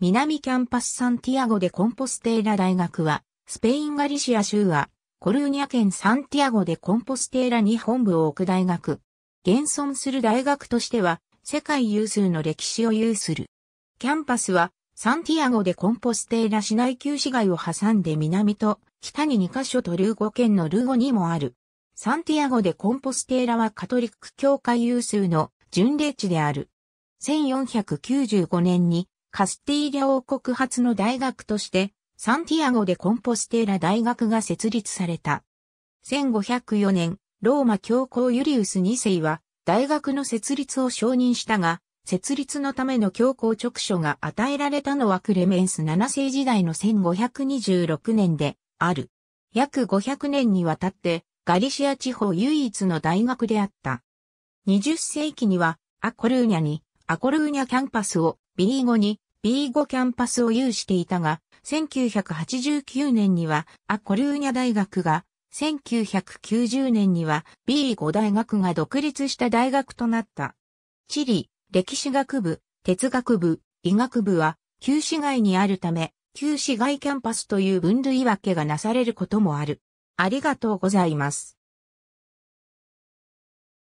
南キャンパスサンティアゴでコンポステーラ大学は、スペインガリシア州は、コルーニャ県サンティアゴでコンポステーラに本部を置く大学。現存する大学としては、世界有数の歴史を有する。キャンパスは、サンティアゴでコンポステーラ市内旧市街を挟んで南と北に2カ所とルーゴ県のルーゴにもある。サンティアゴでコンポステーラはカトリック教会有数の巡礼地である。1495年にカスティーリャ王国発の大学として、サンティアゴでコンポステーラ大学が設立された。1504年、ローマ教皇ユリウス2世は、大学の設立を承認したが、設立のための教皇直書が与えられたのはクレメンス7世時代の1526年である。約500年にわたってガリシア地方唯一の大学であった。20世紀にはアコルーニャにアコルーニャキャンパスをビーゴに B5 キャンパスを有していたが、1989年にはアコルーニャ大学が、1990年には B5 大学が独立した大学となった。地理、歴史学部、哲学部、医学部は旧市街にあるため、旧市街キャンパスという分類分けがなされることもある。ありがとうございます。